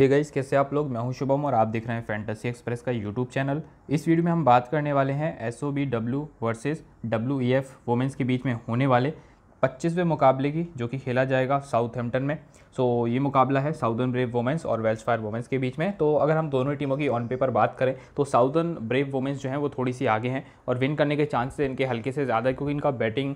हे hey guys कैसे आप लोग मैं हूं शुभम और आप देख रहे हैं फैंटेसी एक्सप्रेस का यूट्यूब चैनल इस वीडियो में हम बात करने वाले हैं S O B W versus W E F women's के बीच में होने वाले पच्चीसवें मुकाबले की जो कि खेला जाएगा साउथ हेम्पटन में सो so, ये मुकाबला है साउदर्न ब्रेव वुमेंस और वेल्स फायर वुमेंस के बीच में तो अगर हम दोनों टीमों की ऑन पेपर बात करें तो साउदर्न ब्रेव वुमेंस जो हैं वो थोड़ी सी आगे हैं और विन करने के चांसेस इनके हल्के से ज़्यादा है क्योंकि इनका बैटिंग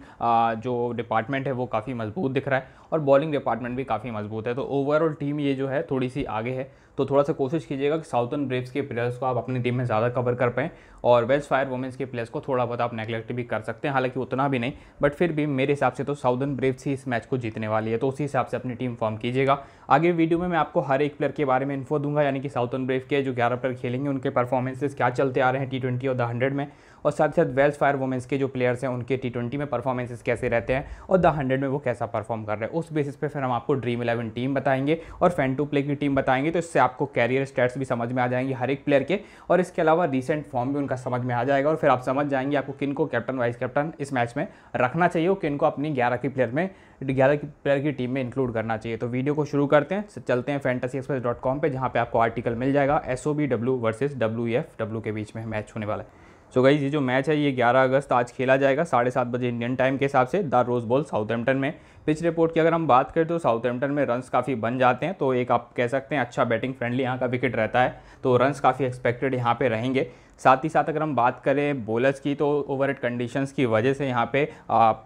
जो डिपार्टमेंट है वो काफ़ी मजबूत दिख रहा है और बॉलिंग डिपार्टमेंट भी काफ़ी मजबूत है तो ओवरऑल टीम ये जो है थोड़ी सी आगे है तो थोड़ा सा कोशिश कीजिएगा कि साउथर्न ब्रेव्स के प्लेयर्स को आप अपनी टीम में ज़्यादा कवर कर पाएँ और वेल्स फायर वुमेंस के प्लेयर्स को थोड़ा बहुत आप नेगलेक्ट भी कर सकते हैं हालांकि उतना भी नहीं बट फिर भी मेरे हिसाब से तो साउथर्न ब्रेव्स ही इस मैच को जीतने वाली है तो उसी हिसाब से अपनी टीम फॉर्म कीजिएगा आगे वीडियो में मैं आपको हर एक प्लेयर के बारे में इन्फो दूंगा यानी कि साउथर्न ब्रेव के जो ग्यारह प्लेयर खेलेंगे उनके परफॉर्मेंसेस क्या चलते आ रहे हैं टी और द हंड्रेड में और साथ ही साथ वेल्स फायर वुमेंस के जो प्लेयर्स हैं उनके टी में परफॉर्मेंसेस कैसे रहते हैं और द हंड्रेड में वो कैसा परफॉर्म कर रहे हैं उस बेसिस पे फिर हम आपको ड्रीम इलेवन टीम बताएंगे और फैन टू प्ले की टीम बताएंगे तो इससे आपको कैरियर स्टेट्स भी समझ में आ जाएंगे हर एक प्लेयर के और इसके अलावा रिसेंट फॉर्म भी उनका समझ में आ जाएगा और फिर आप समझ जाएंगे आपको किन को कैप्टन वाइस कैप्टन इस मैच में रखना चाहिए और किन को अपनी ग्यारह की प्लेयर में ग्यारह की प्लेयर की टीम में इंक्लूड करना चाहिए तो वीडियो को शुरू करते हैं चलते हैं फैंटेसी एक्सप्रेस डॉट कॉम पर जहाँ पर आपको आर्टिकल मिल जाएगा S O B W versus W F W के बीच में मैच होने वाला है सो गई ये जो मैच है ये 11 अगस्त आज खेला जाएगा साढ़े सात बजे इंडियन टाइम के हिसाब से द रोज बॉल साउथहैम्पटन में पिच रिपोर्ट की अगर हम बात करें तो साउथहैम्पटन में रन्स काफ़ी बन जाते हैं तो एक आप कह सकते हैं अच्छा बैटिंग फ्रेंडली यहाँ का विकेट रहता है तो रन्स काफ़ी एक्सपेक्टेड यहाँ पर रहेंगे साथ ही साथ अगर हम बात करें बोलर्स की तो ओवर हेड कंडीशंस की वजह से यहाँ पे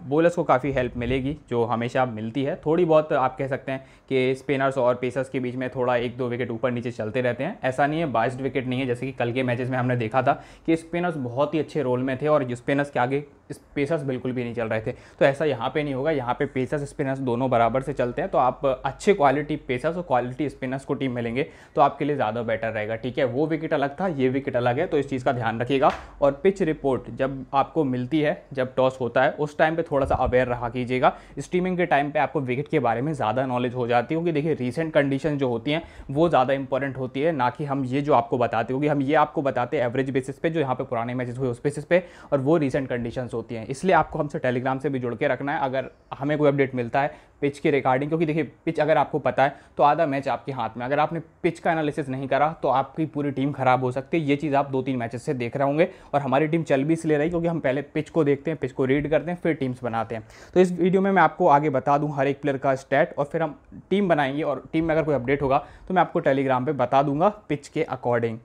बोलर्स को काफ़ी हेल्प मिलेगी जो हमेशा मिलती है थोड़ी बहुत आप कह सकते हैं कि स्पिनर्स और पेसर्स के बीच में थोड़ा एक दो विकेट ऊपर नीचे चलते रहते हैं ऐसा नहीं है बाइस्ड विकेट नहीं है जैसे कि कल के मैचेज में हमने देखा था कि स्पिनर्स बहुत ही अच्छे रोल में थे और स्पिनर्स के आगे स्पेसर्स बिल्कुल भी नहीं चल रहे थे तो ऐसा यहाँ पे नहीं होगा यहाँ पे पेसर्स स्पिनर्स दोनों बराबर से चलते हैं तो आप अच्छे क्वालिटी पेसर्स और क्वालिटी स्पिनर्स को टीम मिलेंगे तो आपके लिए ज़्यादा बेटर रहेगा ठीक है वो विकेट अलग था ये विकेट अलग है तो इस चीज़ चीज़ का ध्यान रखिएगा और पिच रिपोर्ट जब आपको मिलती है जब टॉस होता है उस टाइम पे थोड़ा सा अवेयर रहा कीजिएगा स्ट्रीमिंग के टाइम पे आपको विकेट के बारे में ज़्यादा नॉलेज हो जाती होगी देखिए रिसेंट कंडीशन जो होती हैं वो ज़्यादा इंपॉर्टेंट होती है ना कि हम ये जो आपको बताते क्योंकि हम ये आपको बताते हैं एवरेज बेसिस पे जो यहाँ पे पुराने मैचेस हुए उस बेसिस पे और वो रिसेंट कंडीशंस होती हैं इसलिए आपको हमसे टेलीग्राम से भी जुड़ के रखना है अगर हमें कोई अपडेट मिलता है पिच की रिकॉर्डिंग क्योंकि देखिए पिच अगर आपको पता है तो आधा मैच आपके हाथ में अगर आपने पिच का एनालिसिस नहीं करा तो आपकी पूरी टीम खराब हो सकती है ये चीज़ आप दो तीन मैचेस से देख रहे होंगे और हमारी टीम चल भी इसलिए रही क्योंकि हम पहले पिच को देखते हैं पिच को रीड करते हैं फिर टीम्स बनाते हैं तो इस वीडियो में मैं आपको आगे बता दूँ हर एक प्लेयर का स्टैट और फिर हम टीम बनाएंगे और टीम में अगर कोई अपडेट होगा तो मैं आपको टेलीग्राम पर बता दूंगा पिच के अकॉर्डिंग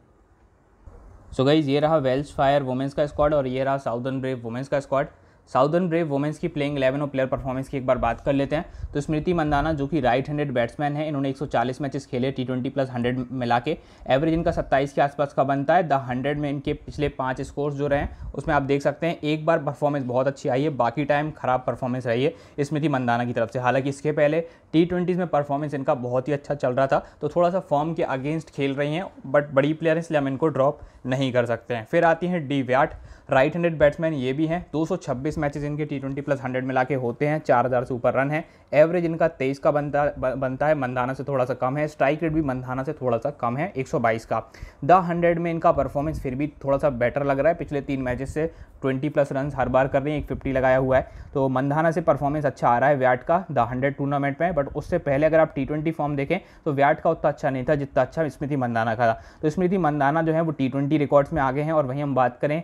सो so गाइज ये रहा वेल्स फायर वुमेंस का स्क्वाड और ये रहा साउदर्न ब्रेव वुमेंस का स्क्वाड साउदर्न ब्रेव वुमेंस की प्लेइंग 11 और प्लेयर परफॉर्मेंस की एक बार बात कर लेते हैं तो स्मृति मंदाना जो कि राइट हैंडेड बैट्समैन है इन्होंने 140 मैचेस खेले टी ट्वेंटी प्लस हंड्रेड मिला के एवरेज इनका 27 के आसपास का बनता है द हंड्रेड में इनके पिछले पाँच स्कोर्स जो रहे हैं उसमें आप देख सकते हैं एक बार परफॉर्मेंस बहुत अच्छी आई है बाकी टाइम खराब परफॉर्मेंस रही है स्मृति मंदाना की तरफ से हालांकि इसके पहले टी में परफॉर्मेंस इनका बहुत ही अच्छा चल रहा था तो थोड़ा सा फॉर्म के अगेंस्ट खेल रही हैं बट बड़ी प्लेयर इसलिए हम इनको ड्रॉप नहीं कर सकते हैं फिर आती हैं D Wyatt right handed batsman ये भी हैं 226 मैचेस इनके टी ट्वेंटी प्लस हंड्रेड मिला के होते हैं 4000 से ऊपर रन है एवरेज इनका 23 का बनता बनता है मंदाना से थोड़ा सा कम है स्ट्राइक रेट भी मंदाना से थोड़ा सा कम है 122 का द हंड्रेड में इनका परफॉर्मेंस फिर भी थोड़ा सा बेटर लग रहा है पिछले तीन मैचेस से ट्वेंटी प्लस रन हर बार कर रहे हैं एक फिफ्टी लगाया हुआ है तो मंदाना से परफॉर्मेंस अच्छा आ रहा है व्याट का द हंड्रेड टूर्नामेंट में बट उससे पहले अगर आप टी ट्वेंटी फॉर्म देखें तो व्याट का उतना अच्छा नहीं था जितना अच्छा स्मृति मंदाना का था तो स्मृति मंदाना जो है वो टी ट्वेंटी रिकॉर्ड्स में आगे हैं और वहीं हम बात करें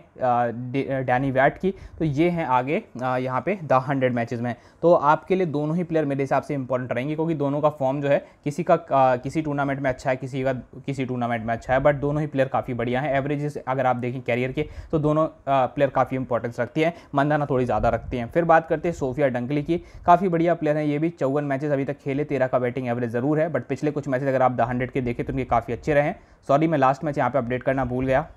डैनी वैट की तो ये हैं आगे यहाँ पे द हंड्रेड मैचेज़ में तो आपके लिए दोनों ही प्लेयर मेरे हिसाब से इंपॉर्टेंट रहेंगे क्योंकि दोनों का फॉर्म जो है किसी का किसी टूर्नामेंट में अच्छा है किसी का किसी टूर्नामेंट में अच्छा है बट दोनों ही प्लेयर काफ़ी बढ़िया हैं एवरेज अगर आप देखें कैरियर के तो दोनों प्लेयर काफ़ी इंपॉर्टेंस रखती है मंदाना थोड़ी ज़्यादा रखती हैं फिर बात करते हैं सोफिया डंकली की काफ़ी बढ़िया प्लेयर हैं ये भी चौवन मैचेज अभी तक खेले तेरह का बैटिंग एवरेज ज़रूर है बट पिछले कुछ मैचेज अगर आप द हंड्रेड के देखें तो उनके काफ़ी अच्छे रहे सॉरी मैं लास्ट मैच यहाँ पर अपडेट करना भूल गया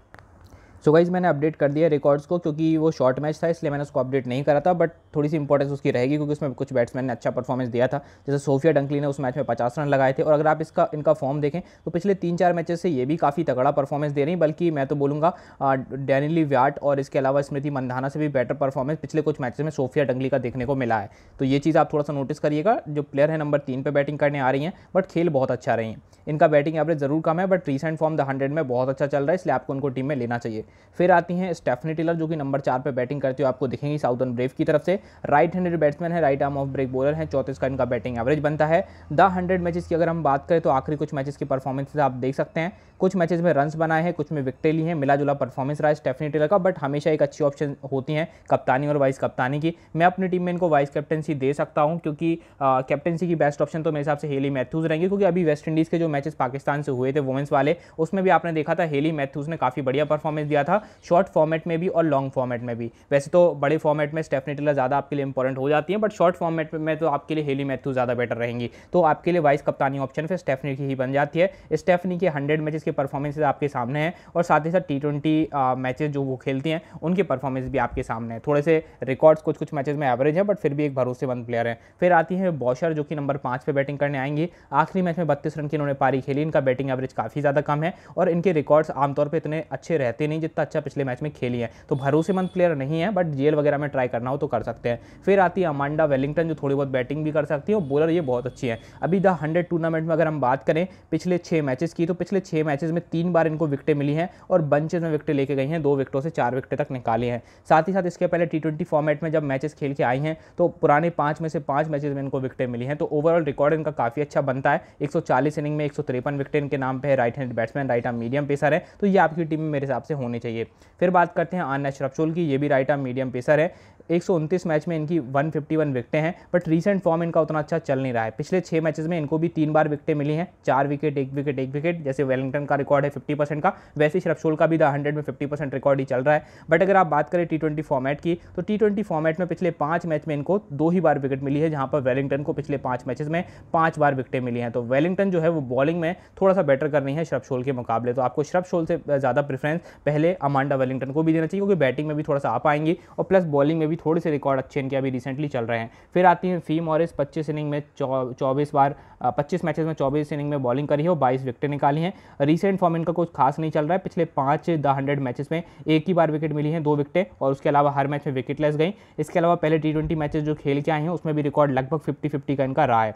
सो गाइज़ मैंने अपडेट कर दिया रिकॉर्ड्स को क्योंकि वो शॉर्ट मैच था इसलिए मैंने उसको अपडेट नहीं करा था बट थोड़ी सी इंपॉर्टेंस उसकी रहेगी क्योंकि उसमें कुछ बैट्समैन ने अच्छा परफॉर्मेंस दिया था जैसे सोफिया डंकली ने उस मैच में पचास रन लगाए थे और अगर आप इसका इनका फॉर्म देखें तो पिछले तीन चार मैचेस से ये भी काफ़ी तगड़ा परफॉर्मेंस दे रही बल्कि मैं तो बोलूँगा डैनिली व्याट और इसके अलावा स्मृति मंदाना से भी बेटर परफॉर्मेंस पिछले कुछ मैचेस में सोफिया डंगली का देखने को मिला है तो ये चीज़ आप थोड़ा सा नोटिस करिएगा जो प्लेयर है नंबर तीन पर बैटिंग करने आ रही हैं बट खेल बहुत अच्छा रही हैं इनका बैटिंग एवरेज ज़रूर कम है but recent form the hundred में बहुत अच्छा चल रहा है इसलिए आपको उनको टीम में लेना चाहिए फिर आती हैं स्टेफनी टिलर जो कि नंबर चार पर बैटिंग करते हुए आपको दिखेंगी साउथन ब्रेव की तरफ से राइट हैंडेड बैट्समैन है right arm off break bowler है चौतीस का इनका बैटिंग एवरेज बनता है द हंड्रेड मैचेस की अगर हम बात करें तो आखिरी कुछ मैचेस की परफॉर्मेंस आप देख सकते हैं कुछ मैचेस में रन बनाए हैं कुछ में विकटें ली हैं मिला जुला परफॉर्मेंस रहा है स्टेफनी टेलर का बट हमेशा एक अच्छी ऑप्शन होती हैं कप्तानी और वाइस कप्तानी की मैं अपनी टीम में इनको वाइस कैप्टनसी दे सकता हूं क्योंकि कैप्टनसी की बेस्ट ऑप्शन तो मेरे हिसाब से हेली मैथ्यूज़ रहेंगे क्योंकि अभी वेस्ट इंडीज़ के जो मैचेस पाकिस्तान से हुए थे वुमेंस वाले उसमें भी आपने देखा था हेली मैथ्यूज़ ने काफ़ी बढ़िया परफॉर्मेंस दिया गया था शॉर्ट फॉर्मेट में भी और लॉन्ग फॉर्मेट में भी वैसे तो बड़े फॉर्मेट में स्टेफनी टेलर ज़्यादा आपके लिए इंपॉर्टेंट हो जाती है बट शॉर्ट फॉर्मेट में तो आपके लिए हेली मैथ्यू ज़्यादा बेटर रहेंगी तो आपके लिए वाइस कप्तानी ऑप्शन फिर स्टेफनी की ही बन जाती है स्टेफनी के हंड्रेड मैचेस के परफॉर्मेंसेज आपके सामने हैं और साथ ही साथ टी ट्वेंटी मैचेज जो वो खेलती हैं उनके परफॉर्मेंस भी आपके सामने हैं थोड़े से रिकॉर्ड्स कुछ कुछ मैचेज में एवरेज है बट फिर भी एक भरोसेमंद प्लेयर है फिर आती है बॉशर जो कि नंबर पाँच पर बैटिंग करने आएंगी आखिरी मैच में बत्तीस रन की इन्होंने पारी खेली इनका बैटिंग एवरेज काफ़ी ज़्यादा कम है और इनके रिकॉर्ड्स आमतौर पर इतने अच्छे रहते नहीं इतना अच्छा पिछले मैच में खेली है तो भरोसेमंद प्लेयर नहीं है बट जेल वगैरह में ट्राई करना हो तो कर सकते हैं फिर आती है अमांडा वेलिंगटन जो थोड़ी बहुत बैटिंग भी कर सकती है और बॉलर ये बहुत अच्छी है अभी द हंड्रेड टूर्नामेंट में अगर हम बात करें पिछले छः मैचेस की तो पिछले छः मैचेस में तीन बार इनको विकटें मिली हैं और बंचेज में विकटें लेके गई हैं दो विकटों से चार विकटें तक निकाली हैं साथ ही साथ इसके पहले टी फॉर्मेट में जब मैचेस खेल के आई हैं तो पुराने पाँच में से पाँच मैचेज में इनको विकटें मिली हैं तो ओवरऑल रिकॉर्ड इनका काफ़ी अच्छा बनता है एक इनिंग में एक विकटें इनके नाम पर है right hand batsman right arm medium pacer है तो ये आपकी टीम में मेरे हिसाब से होना होनी चाहिए फिर बात करते हैं आना श्रपचुल की ये भी राइट आर्म मीडियम पेसर है एक मैच में इनकी 151 विकटें हैं बट रीसेंट फॉर्म इनका उतना अच्छा चल नहीं रहा है पिछले छः मैचेस में इनको भी तीन बार विकटें मिली हैं चार विकेट एक विकेट एक विकेट जैसे वेलिंगटन का रिकॉर्ड है फिफ्टी परसेंट का वैसे शरफशोल का भी द हंड्रेड में फिफ्टी परसेंट रिकॉर्ड ही चल रहा है बट अगर आप बात करें टी फॉर्मेट की तो टी फॉर्मेट में पिछले पाँच मैच में इनको दो ही बार विकेट मिली है जहाँ पर वेलिंगटन को पिछले पाँच मैचेज में पाँच बार विकटें मिली हैं तो वेलिंगटन जो है वो बॉलिंग में थोड़ा सा बेटर कर रही है शरफशोल के मुकाबले तो आपको शरफशोल से ज़्यादा प्रेफरेंस पहले अमांडा वेलिंगटन को भी देना चाहिए क्योंकि बैटिंग में भी थोड़ा सा आ पाएंगी और प्लस बॉलिंग में भी भी थोड़े से रिकॉर्ड अच्छे इनके अभी रिसेंटली चल रहे हैं फिर आती है और इस पच्चीस इनिंग में चौबीस बार पच्चीस मैचेज में चौबीस इनिंग में बॉलिंग करी है और बाईस विकेटें निकाली हैं रिसेंट फॉर्म इनका कुछ खास नहीं चल रहा है पिछले पाँच द हंड्रेड मैचेज में एक ही बार विकेट मिली है दो विकेटें और उसके अलावा हर मैच में विकेट लेस गई इसके अलावा पहले टी ट्वेंटी मैचेज जो खेल के आए हैं उसमें भी रिकॉर्ड लगभग फिफ्टी फिफ्टी का इनका रहा है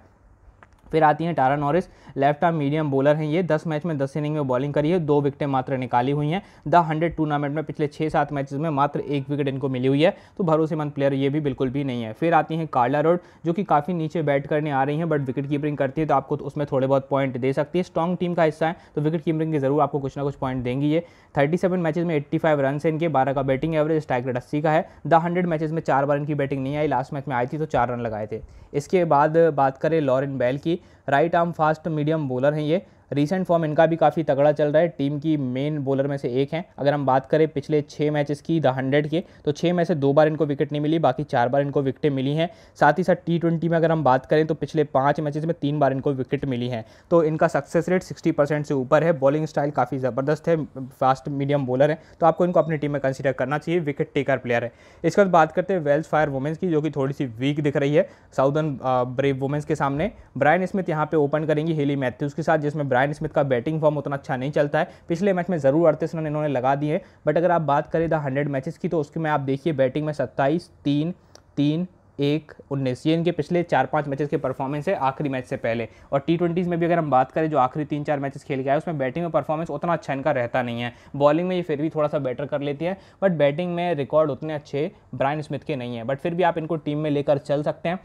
फिर आती हैं Tara Norris left arm medium bowler हैं ये दस मैच में दस इनिंग में बॉलिंग करी है दो विकेटें मात्र निकाली हुई हैं द हंड्रेड टूर्नामेंट में पिछले छः सात मैचेस में मात्र एक विकेट इनको मिली हुई है तो भरोसेमंद प्लेयर ये भी बिल्कुल भी नहीं है फिर आती हैं कार्ला रोड जो कि काफ़ी नीचे बैट करने आ रही हैं बट विकेट कीपिंग करती है तो आपको तो उसमें थोड़े बहुत पॉइंट दे सकती है स्ट्रॉन्ग टीम का हिस्सा है तो विकेट कीपिंग की जरूर आपको कुछ ना कुछ पॉइंट देंगी ये थर्टी सेवन में एट्टी फाइव रन है इनके बारह का बैटिंग एवरेज स्ट्राइक रेट अस्सी का है द हंड्रेड मैचेज में चार बार इनकी बैटिंग नहीं आई लास्ट मैच में आई थी तो चार रन लगाए थे इसके बाद बात करें लॉरेन बैल की right arm fast medium bowler हैं ये रिसेंट फॉर्म इनका भी काफ़ी तगड़ा चल रहा है टीम की मेन बॉलर में से एक हैं अगर हम बात करें पिछले छः मैचेस की द हंड्रेड के तो छः में से दो बार इनको विकेट नहीं मिली बाकी चार बार इनको विकेटें मिली हैं साथ ही साथ टी ट्वेंटी में अगर हम बात करें तो पिछले पाँच मैचेस में तीन बार इनको विकेट मिली हैं तो इनका सक्सेस रेट सिक्सटी परसेंट से ऊपर है बॉलिंग स्टाइल काफ़ी ज़बरदस्त है फास्ट मीडियम बॉलर है तो आपको इनको अपनी टीम में कंसिडर करना चाहिए विकेट टेकर प्लेयर है इसके बाद बात करते हैं वेल्स फायर वुमेंस की जो कि थोड़ी सी वीक दिख रही है साउदर्न ब्रेव वुमेंस के सामने ब्रायन स्मिथ यहाँ पे ओपन करेंगी हेली मैथ्यूज़ के साथ जिसमें ब्रायन स्मिथ का बैटिंग फॉर्म उतना अच्छा नहीं चलता है पिछले मैच में ज़रूर अड़तीस रन इन्होंने लगा दिए बट अगर आप बात करें द हंड्रेड मैचेस की तो उसकी में आप देखिए बैटिंग में सत्ताईस तीन तीन एक उन्नीस ये इनके पिछले चार पांच मैचेस के परफॉर्मेंस है आखिरी मैच से पहले और टी ट्वेंटीज़ में भी अगर हम बात करें जो आखिरी तीन चार मैचेस खेल के आए उसमें बैटिंग में परफॉर्मेंस उतना अच्छा इनका रहता नहीं है बॉलिंग में ये फिर भी थोड़ा सा बेटर कर लेती है बट बैटिंग में रिकॉर्ड उतने अच्छे ब्रायन स्मिथ के नहीं है बट फिर भी आप इनको टीम में लेकर चल सकते हैं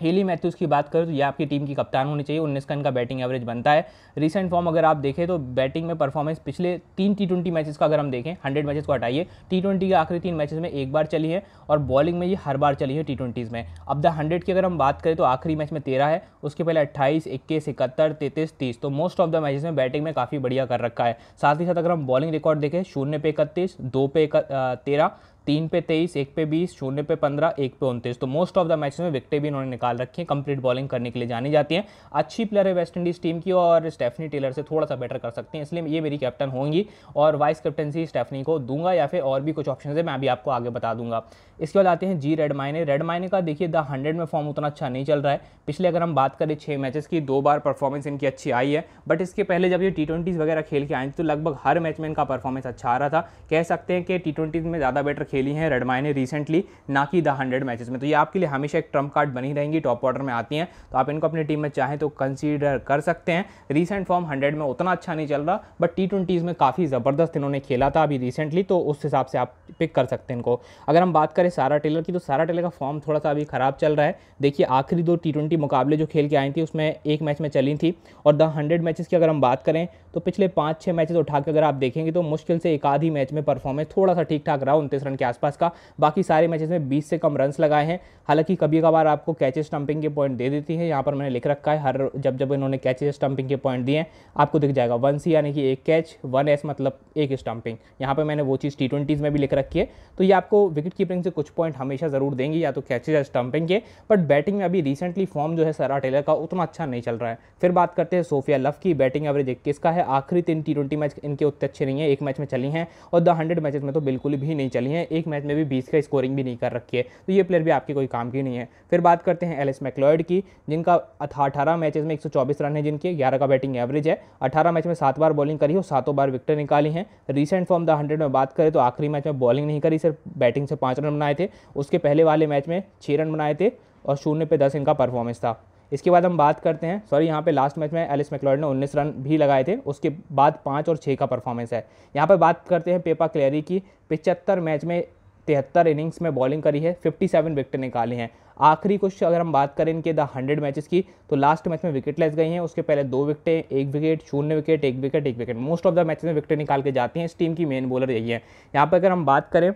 हेली मैथ्यूज़ की बात करें तो ये आपकी टीम की कप्तान होनी चाहिए उन्नीस का इनका बैटिंग एवरेज बनता है रिसेंट फॉर्म अगर आप देखें तो बैटिंग में परफॉर्मेंस पिछले तीन टी ट्वेंटी मैचेस का अगर हम देखें हंड्रेड मैचेस को हटाइए टी ट्वेंटी के आखिरी तीन मैचेस में एक बार चली है और बॉलिंग में ये हर बार चली है टी ट्वेंटीज़ में अब द हंड्रेड की अगर हम बात करें तो आखिरी मैच में तेरह है उसके पहले अट्ठाईस इक्कीस इकहत्तर तैतीस तीस तो मोस्ट ऑफ द मैचेस में बैटिंग में काफ़ी बढ़िया कर रखा है साथ ही साथ अगर हम बॉलिंग रिकॉर्ड देखें शून्य पे इकतीस दो पे तेरह तीन पे तेईस एक पे बीस शून्य पे पंद्रह एक पे उनतीस तो मोस्ट ऑफ द मैच में विकटें भी इन्होंने निकाल रखी हैं कंप्लीट बॉलिंग करने के लिए जानी जाती हैं अच्छी प्लेयर है वेस्ट इंडीज़ टीम की और स्टेफनी टेलर से थोड़ा सा बेटर कर सकते हैं इसलिए ये मेरी कैप्टन होंगी और वाइस कैप्टनसी स्टेफनी को दूंगा या फिर और भी कुछ ऑप्शन है मैं अभी आपको आगे बता दूंगा इसके बाद आते हैं जी रेड माइने रेड माइने का देखिए द हंड्रेड में फॉर्म उतना अच्छा नहीं चल रहा है पिछले अगर हम बात करें छः मैचेस की दो बार परफॉर्मेंस इनकी अच्छी आई है बट इसके पहले जब ये टी वगैरह खेल के आए तो लगभग हर मैच में इनका परफॉर्मेंस अच्छा आ रहा था कह सकते हैं कि टी में ज़्यादा बेटर खेल खेली हैं रेडमाई ने रिसेंटली ना कि द हंड्रेड मैचेस में तो ये आपके लिए हमेशा एक ट्रम्प कार्ड बनी रहेंगी टॉप ऑर्डर में आती हैं तो आप इनको अपनी टीम में चाहें तो कंसीडर कर सकते हैं रिसेंट फॉर्म हंड्रेड में उतना अच्छा नहीं चल रहा बट टी में काफ़ी ज़बरदस्त इन्होंने खेला था अभी रिसेंटली तो उस हिसाब से आप पिक कर सकते हैं इनको अगर हम बात करें सारा टेलर की तो सारा टेलर का फॉर्म थोड़ा सा अभी ख़राब चल रहा है देखिए आखिरी दो टी मुकाबले जो खेल के आई थी उसमें एक मैच में चली थी और द हंड्रेड मैचेस की अगर हम बात करें तो पिछले पाँच छः मैचेस उठाकर अगर आप देखेंगे तो मुश्किल से एक आधी मैच में परफॉर्मेंस थोड़ा सा ठीक ठाक रहा उनतीस रन के आसपास का बाकी सारे मैचेस में बीस से कम रन लगाए हैं हालांकि कभी कभार आपको कैचेस स्टंपिंग के पॉइंट दे देती है यहाँ पर मैंने लिख रखा है हर जब जब इन्होंने कैचेज स्टंपिंग के पॉइंट दिए हैं आपको दिख जाएगा वन सी यानी कि एक कैच वन एस मतलब एक स्टंपिंग यहाँ पर मैंने वो चीज़ टी ट्वेंटीज़ में भी लिख रखी है तो ये आपको विकेट कीपिंग से कुछ पॉइंट हमेशा ज़रूर देंगी या तो कैचेज या स्टंपिंग के बट बैटिंग में अभी रिसेंटली फॉर्म जो है सरा टेलर का उतना अच्छा नहीं चल रहा है फिर बात करते हैं सोफिया लव की बैटिंग एवरेज इक्कीस का है आखिरी तीन टी ट्वेंटी मैच इनके उतने अच्छे नहीं है एक मैच में चली हैं और द हंड्रेड मैचेज में तो बिल्कुल भी नहीं चली हैं एक मैच में भी बीस का स्कोरिंग भी नहीं कर रखी है तो ये प्लेयर भी आपके कोई काम की नहीं है फिर बात करते हैं एलिस मैक्लॉयड की जिनका अठारह मैचेज में एक रन है जिनके ग्यारह का बैटिंग एवरेज है अठारह मैच में सात बार बॉलिंग करी और सातों बार विकेट निकाली हैं रिसेंट फॉर्म द हंड्रेड में बात करें तो आखिरी मैच में बॉलिंग नहीं करी सिर्फ बैटिंग से पाँच रन बनाए थे उसके पहले वाले मैच में छः रन बनाए थे और शून्य पे दस इनका परफॉर्मेंस था इसके बाद हम बात करते हैं सॉरी यहाँ पे लास्ट मैच में एलिस मैकलॉड ने 19 रन भी लगाए थे उसके बाद पाँच और छः का परफॉर्मेंस है यहाँ पर बात करते हैं पेपा क्लेरी की पिचहत्तर मैच में तिहत्तर इनिंग्स में बॉलिंग करी है 57 विकेट निकाले हैं आखिरी कुछ अगर हम बात करें इनके द हंड्रेड मैचेस की तो लास्ट मैच में विकेट लेस गई हैं उसके पहले दो विकेटें एक विकेट शून्य विकेट एक विकेट एक wicket most of the matches में विकेट निकाल के जाती हैं इस टीम की मेन बॉलर यही है यहाँ पर अगर हम बात करें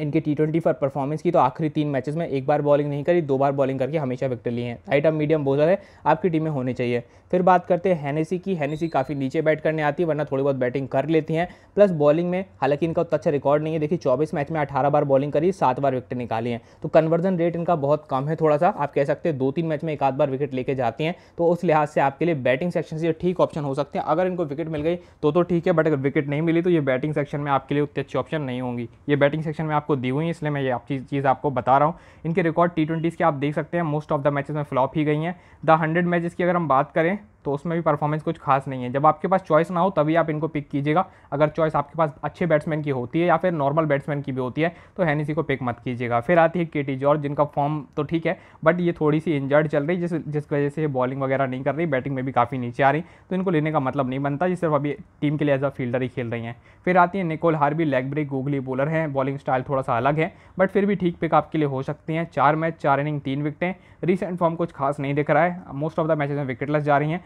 इनके टी ट्वेंटी पर परफॉर्मेंस की तो आखिरी तीन मैचेस में एक बार बॉलिंग नहीं करी दो बार बॉलिंग करके हमेशा विकेट लिए हैं राइट अब मीडियम बोलर है आपकी टीम में होने चाहिए फिर बात करते हैं हैनेसी की हैनेसी काफ़ी नीचे बैट करने आती है वरना थोड़ी बहुत बैटिंग कर लेती हैं प्लस बॉलिंग में हालांकि इनका उतना अच्छा रिकॉर्ड नहीं है देखिए चौबीस मैच में अठारह बार बॉलिंग करी सात बार विकेट निकाली हैं तो कन्वर्जन रेट इनका बहुत कम है थोड़ा सा आप कह सकते हैं दो तीन मैच में एक आध बार विकेट लेके जाती हैं तो उस लिहाज से आपके लिए बैटिंग सेक्शन से ठीक ऑप्शन हो सकते हैं अगर इनको विकेट मिल गई तो, तो ठीक है बट अगर विकेट नहीं मिली तो ये बैटिंग सेक्शन में आपके लिए उतनी अच्छी ऑप्शन नहीं होंगी ये बैटिंग सेक्शन में आप आपको दी हुई हैं इसलिए मैं ये आप चीज़ चीज़ आपको बता रहा हूँ इनके रिकॉर्ड टी ट्वेंटीज़ के आप देख सकते हैं मोस्ट ऑफ द मैचेस में फ्लॉप ही गई हैं द हंड्रेड मैचेस की अगर हम बात करें तो उसमें भी परफॉर्मेंस कुछ खास नहीं है जब आपके पास चॉइस ना हो तभी आप इनको पिक कीजिएगा अगर चॉइस आपके पास अच्छे बैट्समैन की होती है या फिर नॉर्मल बैट्समैन की भी होती है तो हैनिसी को पिक मत कीजिएगा फिर आती है केटी जॉर्ज जिनका फॉर्म तो ठीक है बट ये थोड़ी सी इंजर्ड चल रही जिस जिस वजह से बॉलिंग वगैरह नहीं कर रही बैटिंग में भी काफ़ी नीचे आ रही तो इनको लेने का मतलब नहीं बनता ये सिर्फ अभी टीम के लिए एज अ फील्डर ही खेल रही हैं फिर आती है Nicole Harvey leg break googly bowler हैं बॉलिंग स्टाइल थोड़ा सा अलग है बट फिर भी ठीक पिक आपके लिए हो सकती हैं चार मैच चार इनिंग तीन विकटें रिसेंट फॉर्म कुछ खास नहीं दिख रहा है मोस्ट ऑफ द मैचेज में विकेटलेस जा रही हैं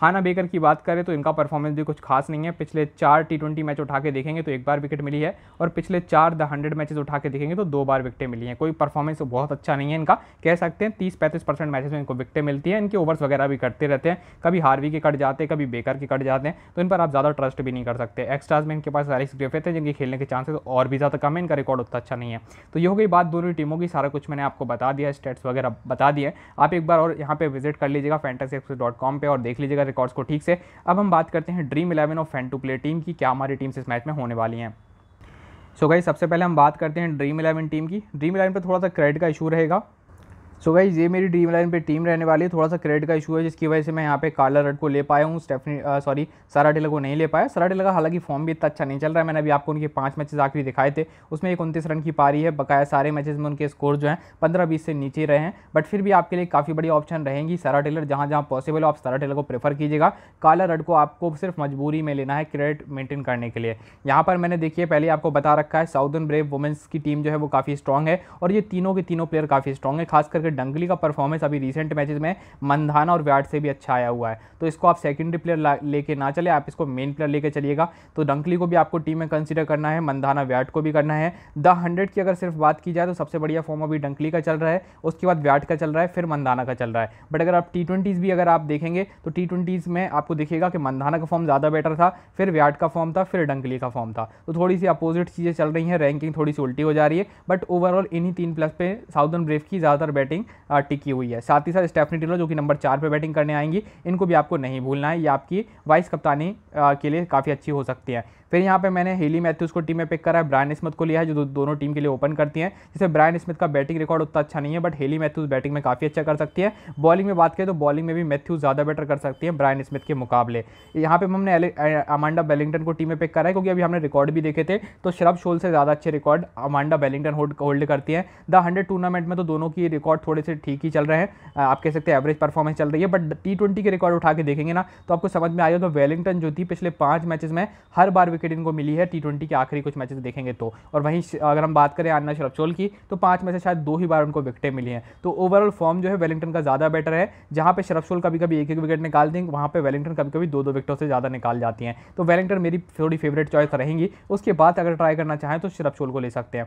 हाना बेकर की बात करें तो इनका परफॉर्मेंस भी कुछ खास नहीं है पिछले चार टी ट्वेंटी मैच उठा के देखेंगे तो एक बार विकेट मिली है और पिछले चार द हंड्रेड मैचेस उठा के देखेंगे तो दो बार विकटें मिली हैं कोई परफॉर्मेंस बहुत अच्छा नहीं है इनका कह सकते हैं तीस पैंतीस परसेंट मैचेस में इनको विकटें मिलती हैं इनके ओवर्स वगैरह भी करते रहते हैं कभी हार्वी के कट जाते हैं कभी बेकर के कट जाते हैं तो इन पर आप ज़्यादा ट्रस्ट भी नहीं कर सकते एक्स्ट्राज में इनके पास एरिक्स ग्रेफिथ हैं जिनके खेलने के चांसेस और भी ज़्यादा कम है इनका रिकॉर्ड उतना अच्छा नहीं है तो ये हो गई बात दोनों टीमों की सारा कुछ मैंने आपको बता दिया स्टेट्स वगैरह बता दिए आप एक बार और यहाँ पर विजिट कर लीजिएगा फैंटेसी और देख लीजिएगा रिकॉर्ड्स को ठीक से अब हम बात करते हैं ड्रीम इलेवन और फैन टू प्ले टीम की क्या हमारी टीम्स इस मैच में होने वाली हैं सो so गई सबसे पहले हम बात करते हैं ड्रीम इलेवन टीम की ड्रीम इलेवन पर थोड़ा सा क्रेडिट का इशू रहेगा सो so गाइज ये मेरी ड्रीम लाइन पे टीम रहने वाली है थोड़ा सा क्रेडिट का इशू है जिसकी वजह से मैं यहाँ पे काला रड को ले पाया हूँ स्टेफनी सॉरी सारा डेला को नहीं ले पाया सारा डेला का हालांकि फॉर्म भी इतना अच्छा नहीं चल रहा है मैंने अभी आपको उनके पाँच मैचेस आखिरी दिखाए थे उसमें एक उनतीस रन की पारी है बकाया सारे मैचेज में उनके स्कोर जो है पंद्रह बीस से नीचे रहे हैं बट फिर भी आपके लिए काफ़ी बड़ी ऑप्शन रहेंगी सारा टेलर जहाँ जहाँ पॉसिबल हो आप सारा टेलर को प्रेफर कीजिएगा काला रड को आपको सिर्फ मजबूरी में लेना है क्रेडिट मेंटेन करने के लिए यहाँ पर मैंने देखिए पहले आपको बता रखा है साउदर्न ब्रेव वुमेंस की टीम जो है वो काफ़ी स्ट्रॉन्ग है और ये तीनों के तीनों प्लेयर काफ़ी स्ट्रॉन्ग है खास करके डंगली का परफॉर्मेंस अभी रिसेंट मैचेज में मंदाना और व्याट से भी अच्छा आया हुआ है तो इसको आप सेकेंडरी प्लेयर लेके ना चले आप इसको मेन प्लेयर लेके चलिएगा तो डंकली को भी आपको टीम में कंसिडर करना है मंदाना व्याट को भी करना है द हंड्रेड की अगर सिर्फ बात की जाए तो सबसे बढ़िया फॉर्म अभी डंकली का चल रहा है उसके बाद व्याट का चल रहा है फिर मंदाना का चल रहा है बट अगर आप टी भी अगर आप देखेंगे तो टी में आपको देखिएगा कि मंदाना का फॉर्म ज़्यादा बेटर था फिर व्याट का फॉर्म था फिर डंकली का फॉर्म था तो थोड़ी सी अपोजिट चीज़ें चल रही हैं रैंकिंग थोड़ी सी उल्टी हो जा रही है बट ओवरऑल इन्हीं तीन प्लस पे साउदर्न ब्रेव की ज़्यादातर बैटिंग बैटिंग टिकी हुई है साथ ही साथ स्टेफनी टिलो जो कि नंबर चार पर बैटिंग करने आएंगी इनको भी आपको नहीं भूलना है ये आपकी वाइस कप्तानी के लिए काफ़ी अच्छी हो सकती है फिर यहाँ पे मैंने हेली मैथ्यूज को टीम में पिक करा है ब्रायन स्मिथ को लिया है जो दो, दोनों टीम के लिए ओपन करती हैं जिससे ब्रायन स्मिथ का बैटिंग रिकॉर्ड उतना अच्छा नहीं है बट हेली मैथ्यूज बैटिंग में काफ़ी अच्छा कर सकती है बॉलिंग में बात करें तो बॉलिंग में भी मैथ्यूज ज़्यादा बेटर कर सकती है ब्रायन स्मिथ के मुकाबले यहाँ पर हमने अमांडा बेलिंगटन को टीम में पिक करा है क्योंकि अभी हमने रिकॉर्ड भी देखे थे तो शरब शोल से ज़्यादा अच्छे रिकॉर्ड अमांडा बेलिंगटन होल्ड करती है द हंड्रेड टूर्नामेंट में तो दोनों की रिकॉर्ड थोड़े से ठीक ही चल रहे हैं आप कह सकते हैं एवरेज परफॉर्मेंस चल रही है बट टी के रिकॉर्ड उठा के देखेंगे ना तो आपको समझ में आएगा तो वेलिंगटन जो थी पिछले पाँच मैचेस में हर बार विकेट इनको मिली है टी के आखिरी कुछ मैचेस देखेंगे तो और वहीं अगर हम बात करें आना शरपचोल की तो पाँच में से शायद दो ही बार उनको विकटें मिली हैं तो ओवरऑल फॉर्म जो है वेलिंगटन का ज़्यादा बेटर है जहाँ पर शरपचोल कभी कभी एक एक विकेट निकाल देंगे वहाँ पर वेलिंगटन कभी कभी दो दो विकेटों से ज़्यादा निकाल जाती हैं तो वेलिंगटन मेरी थोड़ी फेवरेट चॉइस रहेंगी उसके बाद अगर ट्राई करना चाहें तो शरपचोल को ले सकते हैं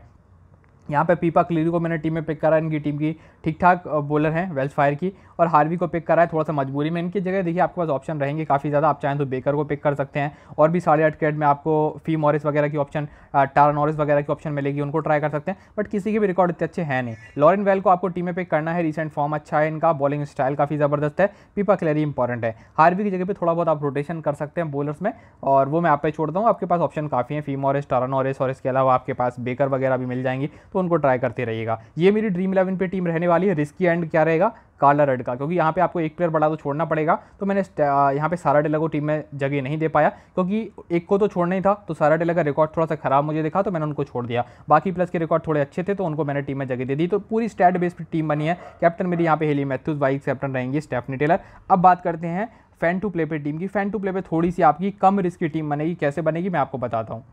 यहाँ पे पीपा क्लीरी को मैंने टीम में पिक करा इनकी टीम की ठीक ठाक बॉलर हैं वेल्स फायर की और हार्वी को पिक करा है थोड़ा सा मजबूरी में इनकी जगह देखिए आपके पास ऑप्शन रहेंगे काफ़ी ज़्यादा आप चाहें तो बेकर को पिक कर सकते हैं और भी साढ़े आठ क्रेड में आपको फी मॉरिस वगैरह की ऑप्शन टारा नॉरिस वगैरह की ऑप्शन मिलेगी उनको ट्राई कर सकते हैं बट किसी के भी रिकॉर्ड इतने अच्छे हैं नहीं लॉरेन वेल को आपको टीम में पिक करना है रिसेंट फॉर्म अच्छा है इनका बॉलिंग स्टाइल काफ़ी ज़बरदस्त है पीपा क्लैरी इंपॉर्टेंट है हार्वी की जगह पर थोड़ा बहुत आप रोटेशन कर सकते हैं बोलर्स में और वो मैं आप पे छोड़ता हूँ आपके पास ऑप्शन काफ़ी है फीम ऑरिस टारा नॉरिस और इसके अलावा आपके पास बेकर वगैरह भी मिल जाएंगी तो उनको ट्राई करते रहिएगा ये मेरी ड्रीम इलेवन पर टीम रहने वाली है रिस्की एंड क्या रहेगा काला रेड का क्योंकि यहाँ पे आपको एक प्लेयर बड़ा तो छोड़ना पड़ेगा तो मैंने यहाँ पे सारा डेला को टीम में जगह नहीं दे पाया क्योंकि एक को तो छोड़ना ही था तो सारा डेला का रिकॉर्ड थोड़ा सा खराब मुझे दिखा तो मैंने उनको छोड़ दिया बाकी प्लस के रिकॉर्ड थोड़े अच्छे थे तो उनको मैंने टीम में जगह दे दी तो पूरी स्टैट बेस्ड टीम बनी है कैप्टन मेरी यहाँ पे हेली मैथ्यूज वाइस कैप्टन रहेंगी स्टेफनी टेलर अब बात करते हैं फैन टू प्ले पे टीम की फैन टू प्ले पे थोड़ी सी आपकी कम रिस्क की टीम बनेगी कैसे बनेगी मैं आपको बताता हूँ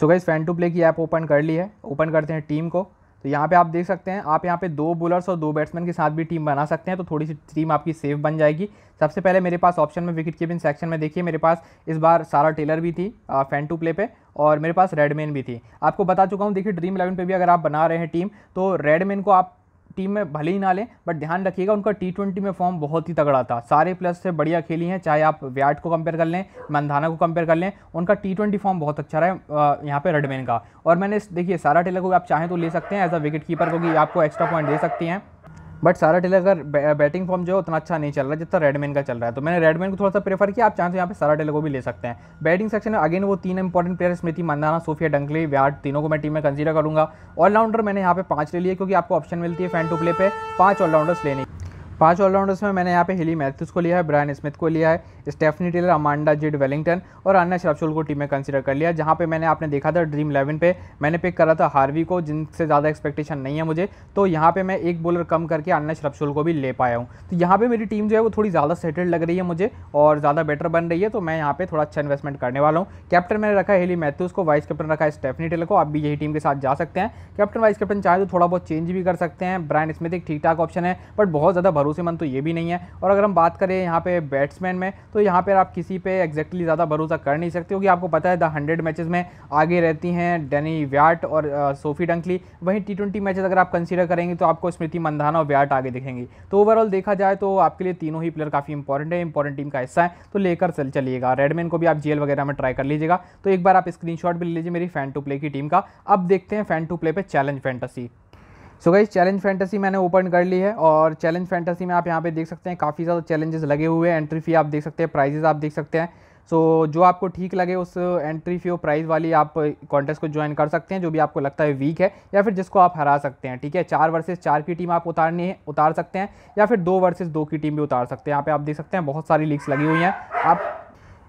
so guys fan two play की ऐप ओपन कर ली है ओपन करते हैं टीम को तो यहाँ पे आप देख सकते हैं आप यहाँ पे दो बोलर्स और दो बैट्समैन के साथ भी टीम बना सकते हैं तो थोड़ी सी टीम आपकी सेफ बन जाएगी सबसे पहले मेरे पास ऑप्शन में विकेट कीपिंग सेक्शन में देखिए मेरे पास इस बार सारा टेलर भी थी फैन टू प्ले पे और मेरे पास रेडमैन भी थी आपको बता चुका हूँ देखिए ड्रीम इलेवन पे भी अगर आप बना रहे हैं टीम तो रेडमैन को आप टीम में भले ही ना लें बट ध्यान रखिएगा उनका टी ट्वेंटी में फॉर्म बहुत ही तगड़ा था सारे प्लस से बढ़िया खेली हैं चाहे आप व्याट को कंपेयर कर लें मंदाना को कंपेयर कर लें उनका टी ट्वेंटी फॉर्म बहुत अच्छा रहा है यहाँ पे रेडमैन का और मैंने देखिए सारा टेलर को आप चाहें तो ले सकते हैं एज अ विकेट कीपर को भी आपको एक्स्ट्रा पॉइंट दे सकती हैं बट सारा टेलर अगर बैटिंग फॉर्म जो है उतना अच्छा नहीं चल रहा है जितना रेडमैन का चल रहा है तो मैंने रेडमैन को थोड़ा सा प्रेफर किया आप चांस यहाँ पे सारा टेलर को भी ले सकते हैं बैटिंग सेक्शन में अगेन वो तीन important player Smriti Mandhana Sophia Dunkley Wyatt तीनों को मैं टीम में कंसिडर करूँगा ऑलराउंडर मैंने यहाँ पे पाँच ले लिए क्योंकि आपको ऑप्शन मिलती है फैन टू प्ले पे पाँच ऑलराउंडर्स लेने पाँच ऑलराउंडर्स में मैंने यहाँ पे हिली मैथ्यूस को लिया है ब्रायन स्मिथ को लिया है Stephanie Taylor Amanda Jade Wellington और अन्य श्रफशुल को टीम में कंसिडर कर लिया जहाँ पे मैंने आपने देखा था ड्रीम इलेवन पे मैंने पिक करा था हार्वी को जिनसे ज़्यादा एक्सपेक्टेशन नहीं है मुझे तो यहाँ पर मैं एक बॉलर कम करके अन्य श्रफशुल को भी ले पाया हूँ तो यहाँ पर मेरी टीम जो है वो थोड़ी ज़्यादा सेटल्ड लग रही है मुझे और ज़्यादा बेटर बन रही है तो मैं यहाँ पर थोड़ा अच्छा इन्वेस्टमेंट करने वाला हूँ कैप्टन मैंने रखा हेली मैथ्यूज को वाइस कैप्टन रखा है स्टेफनी टेलर को आप भी यही टीम के साथ जा सकते हैं कैप्टन वाइस कैप्टन चाहे तो थोड़ा बहुत चेंज भी कर सकते हैं ब्रांड स्मिथ एक ठीक ठाक ऑप्शन है बट बहुत ज़्यादा भरोसेमंद तो ये भी नहीं है और अगर हम बात करें यहाँ पे बैट्समैन में तो यहाँ पर आप किसी पर एग्जैक्टली ज़्यादा भरोसा कर नहीं सकते क्योंकि आपको पता है द हंड्रेड मैचेज में आगे रहती हैं डेनी व्याट और सोफी डंकली वहीं टी ट्वेंटी अगर आप कंसिडर करेंगे तो आपको स्मृति मंदाना और व्याट आगे दिखेंगी तो ओवरऑल देखा जाए तो आपके लिए तीनों ही प्लेयर काफ़ी इंपॉर्टेंट है इंपॉर्टेंट टीम का हिस्सा है तो लेकर चल चलिएगा रेडमैन को भी आप जेल वगैरह में ट्राई कर लीजिएगा तो एक बार आप स्क्रीनशॉट भी ले लीजिए मेरी फैन टू प्ले की टीम का अब देखते हैं फैन टू प्ले पे चैलेंज फैंटेसी सो गई चैलेंज फैंटेसी मैंने ओपन कर ली है और चैलेंज फैंटेसी में आप यहाँ पे देख सकते हैं काफ़ी ज़्यादा चैलेंजेस लगे हुए हैं एंट्री फी आप देख सकते हैं प्राइजेज़ आप देख सकते हैं सो so, जो आपको ठीक लगे उस एंट्री फी और प्राइज वाली आप कॉन्टेस्ट को ज्वाइन कर सकते हैं जो भी आपको लगता है वीक है या फिर जिसको आप हरा सकते हैं ठीक है चार वर्सेज चार की टीम आप उतारनी है उतार सकते हैं या फिर दो वर्सेज दो की टीम भी उतार सकते हैं यहाँ पे आप देख सकते हैं बहुत सारी लीक्स लगी हुई हैं आप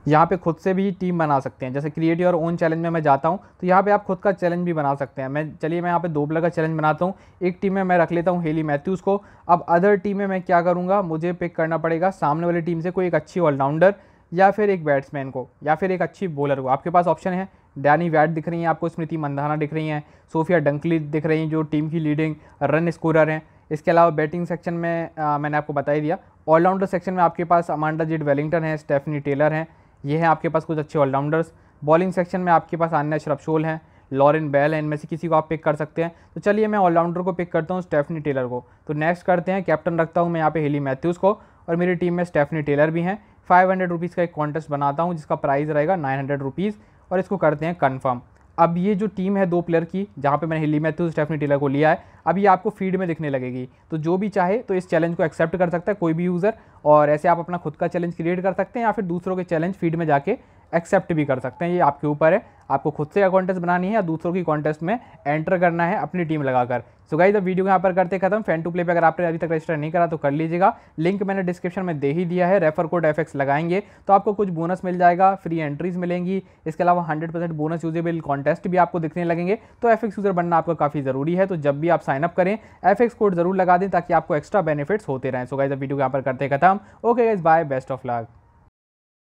यहाँ पे खुद से भी टीम बना सकते हैं जैसे क्रिएट योर ओन चैलेंज में मैं जाता हूँ तो यहाँ पे आप खुद का चैलेंज भी बना सकते हैं मैं चलिए मैं यहाँ पे दो प्लेयर का चैलेंज बनाता हूँ एक टीम में मैं रख लेता हूँ हेली मैथ्यूज़ को अब अदर टीम में मैं क्या करूँगा मुझे पिक करना पड़ेगा सामने वाली टीम से कोई एक अच्छी ऑलराउंडर या फिर एक बैट्समैन को या फिर एक अच्छी बॉलर को आपके पास ऑप्शन है डैनी वैट दिख रही हैं आपको स्मृति मंदाना दिख रही हैं सोफिया डंकली दिख रही हैं जो टीम की लीडिंग रन स्कोरर हैं इसके अलावा बैटिंग सेक्शन में आ, मैंने आपको बताई दिया ऑलराउंडर सेक्शन में आपके पास अमांडा जेड वेलिंगटन है स्टेफनी टेलर हैं ये हैं आपके पास कुछ अच्छे ऑलराउंडर्स बॉलिंग सेक्शन में आपके पास आन्या श्रफशोल हैं लॉरेन बैल है इनमें से किसी को आप पिक कर सकते हैं तो चलिए मैं ऑलराउंडर को पिक करता हूँ स्टेफनी टेलर को तो नेक्स्ट करते हैं कैप्टन रखता हूँ मैं यहाँ पे हेली मैथ्यूज़ को और मेरी टीम में स्टेफनी टेलर भी हैं फाइव हंड्रेड रुपीज़ का एक कॉन्टेस्ट बनाता हूँ जिसका प्राइस रहेगा नाइन हंड्रेड रुपीज़ और इसको करते हैं कन्फर्म अब ये जो टीम है दो प्लेयर की जहाँ पे मैंने हिली मैथ्यूज स्टेफनी टेलर को लिया है अब ये आपको फीड में दिखने लगेगी तो जो भी चाहे तो इस चैलेंज को एक्सेप्ट कर सकता है कोई भी यूज़र और ऐसे आप अपना खुद का चैलेंज क्रिएट कर सकते हैं या फिर दूसरों के चैलेंज फीड में जाके एक्सेप्ट भी कर सकते हैं ये आपके ऊपर है आपको खुद से कॉन्टेस्ट बनानी है या दूसरों की कॉन्टेस्ट में एंटर करना है अपनी टीम लगाकर सो गाइस द वीडियो यहाँ पर करते खत्म फैन टू प्ले पे अगर आपने अभी तक रजिस्टर नहीं करा तो कर लीजिएगा लिंक मैंने डिस्क्रिप्शन में दे ही दिया है रेफर कोड एफ लगाएंगे तो आपको कुछ बोनस मिल जाएगा फ्री एंट्रीज मिलेंगी इसके अलावा हंड्रेड बोनस यूजेबल कॉन्टेस्ट भी आपको दिखने लगेंगे तो एफ यूज़र बनना आपका काफ़ी ज़रूरी है तो जब भी आप साइनअप करें एफ कोड ज़रूर लगा दें ताकि आपको एक्स्ट्रा बेनिफिट्स होते रहें सो गाइज द वीडियो यहाँ पर करते खत्म okay guys bye best of luck